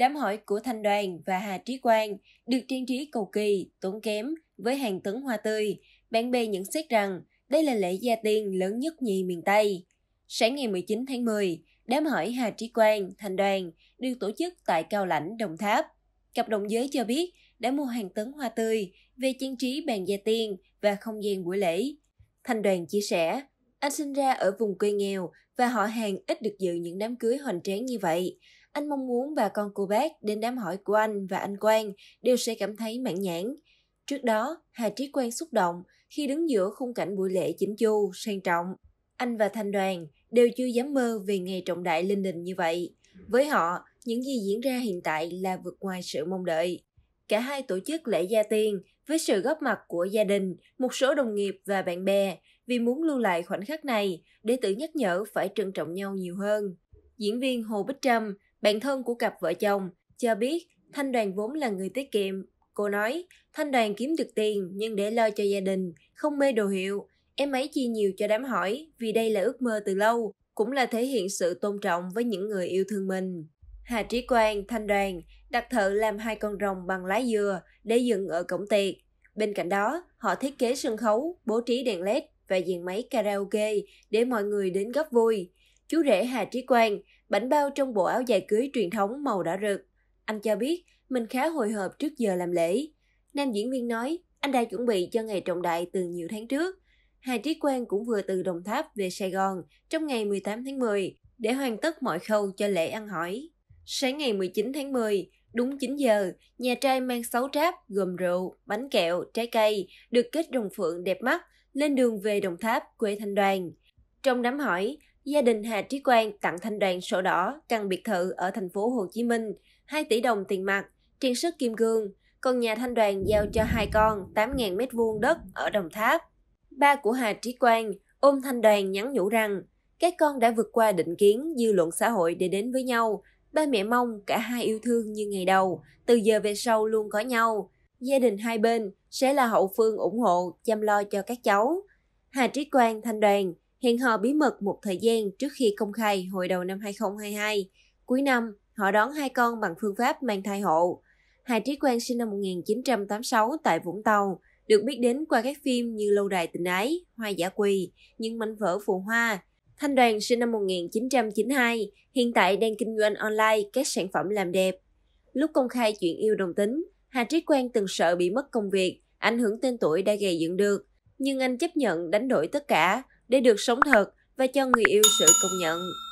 Đám hỏi của Thanh Đoàn và Hà Trí Quang được trang trí cầu kỳ, tốn kém với hàng tấn hoa tươi. Bạn bè nhận xét rằng đây là lễ gia tiên lớn nhất nhì miền Tây. Sáng ngày 19 tháng 10, đám hỏi Hà Trí Quang, Thành Đoàn được tổ chức tại Cao Lãnh, Đồng Tháp. Cặp đồng giới cho biết đã mua hàng tấn hoa tươi về trang trí bàn gia tiên và không gian buổi lễ. Thành Đoàn chia sẻ, anh sinh ra ở vùng quê nghèo và họ hàng ít được dự những đám cưới hoành tráng như vậy. Anh mong muốn bà con cô bác đến đám hỏi của anh và anh Quang đều sẽ cảm thấy mãn nhãn. Trước đó, Hà Trí Quang xúc động khi đứng giữa khung cảnh buổi lễ chỉnh chu, sang trọng. Anh và Thanh Đoàn đều chưa dám mơ về ngày trọng đại linh đình như vậy. Với họ, những gì diễn ra hiện tại là vượt ngoài sự mong đợi cả hai tổ chức lễ gia tiên với sự góp mặt của gia đình, một số đồng nghiệp và bạn bè vì muốn lưu lại khoảnh khắc này để tự nhắc nhở phải trân trọng nhau nhiều hơn. Diễn viên Hồ Bích Trâm, bạn thân của cặp vợ chồng, cho biết Thanh Đoàn vốn là người tiết kiệm. Cô nói, Thanh Đoàn kiếm được tiền nhưng để lo cho gia đình, không mê đồ hiệu. Em ấy chi nhiều cho đám hỏi vì đây là ước mơ từ lâu, cũng là thể hiện sự tôn trọng với những người yêu thương mình. Hà Trí Quang, Thanh Đoàn đặt thợ làm hai con rồng bằng lá dừa để dựng ở cổng tiệc. Bên cạnh đó, họ thiết kế sân khấu, bố trí đèn led và dàn máy karaoke để mọi người đến góp vui. Chú rể Hà Trí Quang bảnh bao trong bộ áo dài cưới truyền thống màu đỏ rực. Anh cho biết mình khá hồi hộp trước giờ làm lễ. Nam diễn viên nói anh đã chuẩn bị cho ngày trọng đại từ nhiều tháng trước. Hà Trí Quang cũng vừa từ Đồng Tháp về Sài Gòn trong ngày 18 tháng 10 để hoàn tất mọi khâu cho lễ ăn hỏi. Sáng ngày 19 tháng 10, đúng 9 giờ, nhà trai mang 6 tráp gồm rượu, bánh kẹo, trái cây, được kết rồng phượng đẹp mắt, lên đường về Đồng Tháp, quê Thanh Đoàn. Trong đám hỏi, gia đình Hà Trí Quang tặng Thanh Đoàn sổ đỏ, căn biệt thự ở thành phố Hồ Chí Minh, 2 tỷ đồng tiền mặt, trang sức kim cương, còn nhà Thanh Đoàn giao cho hai con 8.000 m2 đất ở Đồng Tháp. Ba của Hà Trí Quang ôm Thanh Đoàn nhắn nhủ rằng các con đã vượt qua định kiến dư luận xã hội để đến với nhau, Ba mẹ mong cả hai yêu thương như ngày đầu, từ giờ về sau luôn có nhau. Gia đình hai bên sẽ là hậu phương ủng hộ, chăm lo cho các cháu. Hà Trí Quang thanh đoàn hẹn hò bí mật một thời gian trước khi công khai hồi đầu năm 2022. Cuối năm, họ đón hai con bằng phương pháp mang thai hộ. Hà Trí Quang sinh năm 1986 tại Vũng Tàu, được biết đến qua các phim như Lâu đài tình ái, Hoa giả quỳ, Những mảnh vỡ phù hoa, Thanh Đoàn sinh năm 1992, hiện tại đang kinh doanh online các sản phẩm làm đẹp. Lúc công khai chuyện yêu đồng tính, Hà Trí Quang từng sợ bị mất công việc, ảnh hưởng tên tuổi đã gây dựng được. Nhưng anh chấp nhận đánh đổi tất cả để được sống thật và cho người yêu sự công nhận.